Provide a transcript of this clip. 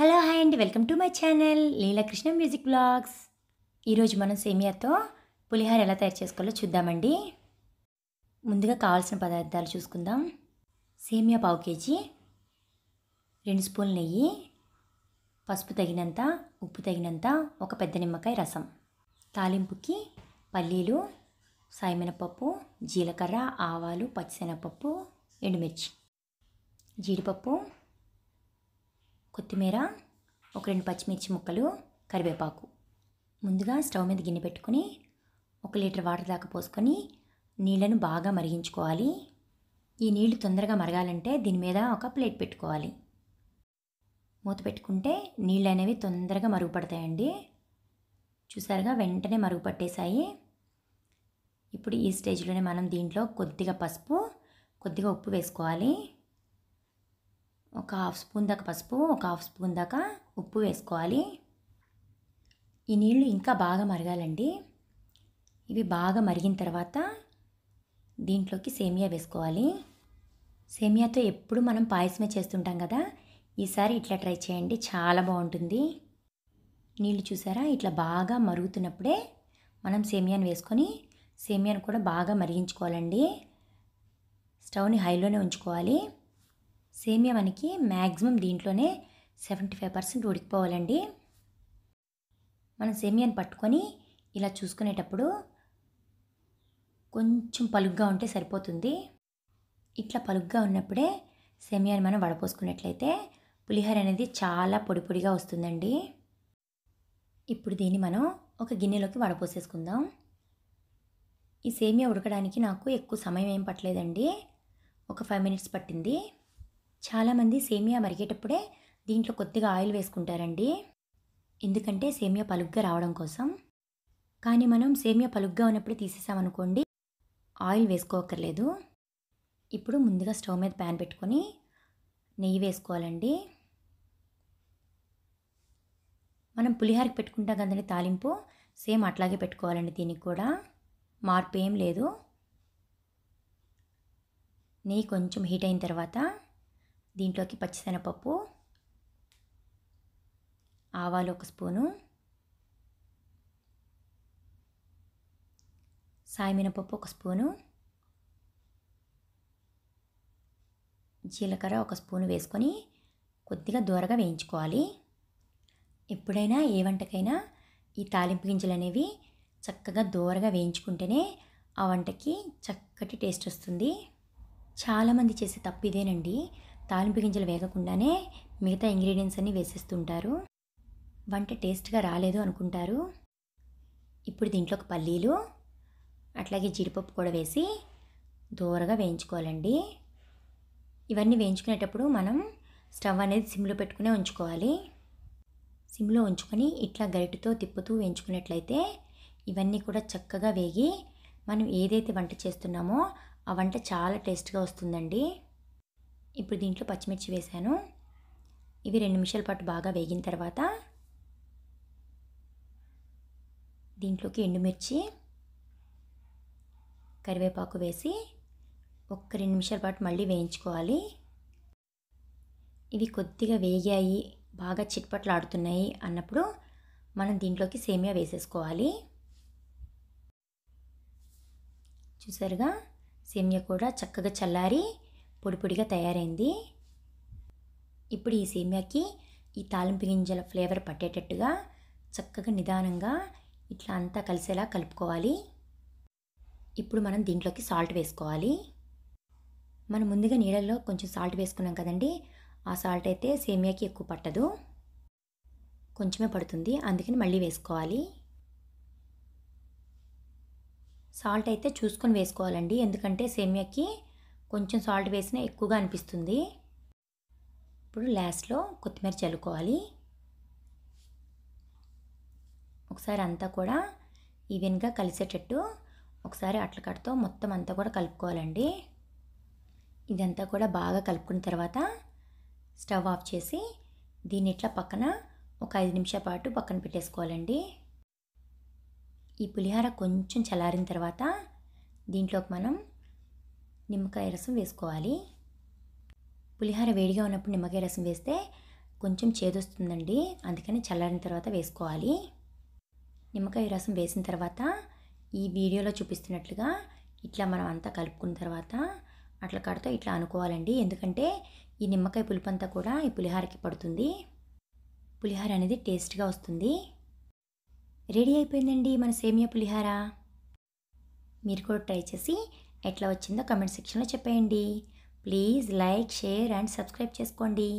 hello hi అండి welcome to my channel Leelakrishna music blogs ఈరోజు మనం సేమియాతో పులిహార ఎలా తయారు చేసుకోవాలో చూద్దామండి ముందుగా కావాల్సిన పదార్థాలు చూసుకుందాం సేమియా పావు కేజీ రెండు స్పూన్లు నెయ్యి పసుపు తగినంత ఉప్పు తగినంత ఒక పెద్ద నిమ్మకాయ రసం తాలింపుకి పల్లీలు సాయమినపప్పు జీలకర్ర ఆవాలు పచ్చిశనగపప్పు ఎండుమిర్చి జీడిపప్పు కొత్తిమీర ఒక రెండు పచ్చిమిర్చి ముక్కలు కరివేపాకు ముందుగా స్టవ్ మీద గిన్నె పెట్టుకొని ఒక లీటర్ వాటర్ దాకా పోసుకొని నీళ్లను బాగా మరిగించుకోవాలి ఈ నీళ్లు తొందరగా మరగాలంటే దీని మీద ఒక ప్లేట్ పెట్టుకోవాలి మూత పెట్టుకుంటే నీళ్ళు అనేవి తొందరగా మరుగుపడతాయండి చూసారుగా వెంటనే మరుగుపట్టేశాయి ఇప్పుడు ఈ స్టేజ్లోనే మనం దీంట్లో కొద్దిగా పసుపు కొద్దిగా ఉప్పు వేసుకోవాలి ఒక హాఫ్ స్పూన్ దాకా పసుపు ఒక హాఫ్ స్పూన్ దాకా ఉప్పు వేసుకోవాలి ఈ నీళ్ళు ఇంకా బాగా మరగాలండి ఇవి బాగా మరిగిన తర్వాత దీంట్లోకి సేమియా వేసుకోవాలి సేమియాతో ఎప్పుడు మనం పాయసమే చేస్తుంటాం కదా ఈసారి ఇట్లా ట్రై చేయండి చాలా బాగుంటుంది నీళ్ళు చూసారా ఇట్లా బాగా మరుగుతున్నప్పుడే మనం సేమియాను వేసుకొని సేమియాను కూడా బాగా మరిగించుకోవాలండి స్టవ్ని హైలోనే ఉంచుకోవాలి సేమియా మనకి మ్యాక్సిమం దీంట్లోనే సెవెంటీ ఫైవ్ పర్సెంట్ ఉడికిపోవాలండి మనం సేమియాని పట్టుకొని ఇలా చూసుకునేటప్పుడు కొంచెం పలుగ్గా ఉంటే సరిపోతుంది ఇట్లా పలుగ్గా ఉన్నప్పుడే సేమియాని మనం వడపోసుకున్నట్లయితే పులిహోర అనేది చాలా పొడి పొడిగా వస్తుందండి ఇప్పుడు దీన్ని మనం ఒక గిన్నెలోకి వడపోసేసుకుందాం ఈ సేమియా ఉడకడానికి నాకు ఎక్కువ సమయం ఏం పట్టలేదండి ఒక ఫైవ్ మినిట్స్ పట్టింది చాలామంది సేమియా మరిగేటప్పుడే దీంట్లో కొద్దిగా ఆయిల్ వేసుకుంటారండి ఎందుకంటే సేమియా పలుగ్గా రావడం కోసం కానీ మనం సేమియా పలుగ్గా ఉన్నప్పుడు తీసేసామనుకోండి ఆయిల్ వేసుకోకర్లేదు ఇప్పుడు ముందుగా స్టవ్ మీద ప్యాన్ పెట్టుకొని నెయ్యి వేసుకోవాలండి మనం పులిహారకి పెట్టుకుంటాం కదండి తాలింపు సేమ్ అట్లాగే పెట్టుకోవాలండి దీనికి కూడా మార్పు ఏం లేదు నెయ్యి కొంచెం హీట్ అయిన తర్వాత దీంట్లోకి పచ్చిశనగపప్పు ఆవాలు ఒక స్పూను సాయమినపప్పు ఒక స్పూను జీలకర్ర ఒక స్పూను వేసుకొని కొద్దిగా దూరగా వేయించుకోవాలి ఎప్పుడైనా ఏ వంటకైనా ఈ తాలింపు గింజలు అనేవి చక్కగా దూరగా వేయించుకుంటేనే ఆ వంటకి చక్కటి టేస్ట్ వస్తుంది చాలామంది చేసే తప్పు ఇదేనండి తాలింపు గింజలు వేగకుండానే మిగతా ఇంగ్రీడియంట్స్ అన్నీ వేసేస్తుంటారు వంట టేస్ట్గా రాలేదు అనుకుంటారు ఇప్పుడు దీంట్లోకి పల్లీలు అట్లాగే జీడిపప్పు కూడా వేసి దూరగా వేయించుకోవాలండి ఇవన్నీ వేయించుకునేటప్పుడు మనం స్టవ్ అనేది సిమ్లో పెట్టుకునే ఉంచుకోవాలి సిమ్లో ఉంచుకొని ఇట్లా గరిటతో తిప్పుతూ వేయించుకున్నట్లయితే ఇవన్నీ కూడా చక్కగా వేగి మనం ఏదైతే వంట చేస్తున్నామో ఆ వంట చాలా టేస్ట్గా వస్తుందండి ఇప్పుడు దీంట్లో పచ్చిమిర్చి వేశాను ఇవి రెండు నిమిషాల పాటు బాగా వేగిన తర్వాత దీంట్లోకి ఎండుమిర్చి కరివేపాకు వేసి ఒక్క రెండు నిమిషాల పాటు మళ్ళీ వేయించుకోవాలి ఇవి కొద్దిగా వేగాయి బాగా చిట్పట్లాడుతున్నాయి అన్నప్పుడు మనం దీంట్లోకి సేమియా వేసేసుకోవాలి చూసారుగా సేమియా కూడా చక్కగా చల్లారి పొడి పొడిగా తయారైంది ఇప్పుడు ఈ సేమియాకి ఈ తాలింపు గింజల ఫ్లేవర్ పట్టేటట్టుగా చక్కగా నిదానంగా ఇట్లా అంతా కలిసేలా కలుపుకోవాలి ఇప్పుడు మనం దీంట్లోకి సాల్ట్ వేసుకోవాలి మనం ముందుగా నీళ్ళల్లో కొంచెం సాల్ట్ వేసుకున్నాం కదండి ఆ సాల్ట్ అయితే సేమియాకి ఎక్కువ పట్టదు కొంచెమే పడుతుంది అందుకని మళ్ళీ వేసుకోవాలి సాల్ట్ అయితే చూసుకొని వేసుకోవాలండి ఎందుకంటే సేమియాకి కొంచెం సాల్ట్ వేసినా ఎక్కువగా అనిపిస్తుంది ఇప్పుడు లాస్ట్లో కొత్తిమీర చల్లుకోవాలి ఒకసారి అంతా కూడా ఈవెన్గా కలిసేటట్టు ఒకసారి అట్లకట్టతో మొత్తం అంతా కూడా కలుపుకోవాలండి ఇదంతా కూడా బాగా కలుపుకున్న తర్వాత స్టవ్ ఆఫ్ చేసి దీన్ని ఇట్లా పక్కన ఒక ఐదు నిమిషాల పాటు పక్కన పెట్టేసుకోవాలండి ఈ పులిహార కొంచెం చల్లారిన తర్వాత దీంట్లోకి మనం నిమ్మకాయ రసం వేసుకోవాలి పులిహార వేడిగా ఉన్నప్పుడు నిమ్మకాయ రసం వేస్తే కొంచెం చేదొస్తుందండి అందుకని చల్లారిన తర్వాత వేసుకోవాలి నిమ్మకాయ రసం వేసిన తర్వాత ఈ వీడియోలో చూపిస్తున్నట్లుగా ఇట్లా మనం అంతా కలుపుకున్న తర్వాత అట్ల కడతో ఇట్లా అనుకోవాలండి ఎందుకంటే ఈ నిమ్మకాయ పులుపంతా కూడా ఈ పులిహారకి పడుతుంది పులిహార అనేది టేస్ట్గా వస్తుంది రెడీ అయిపోయిందండి మన సేమియా పులిహార మీరు కూడా ట్రై చేసి ఎట్లా వచ్చిందో కమెంట్ సెక్షన్లో చెప్పేయండి please like share and subscribe చేసుకోండి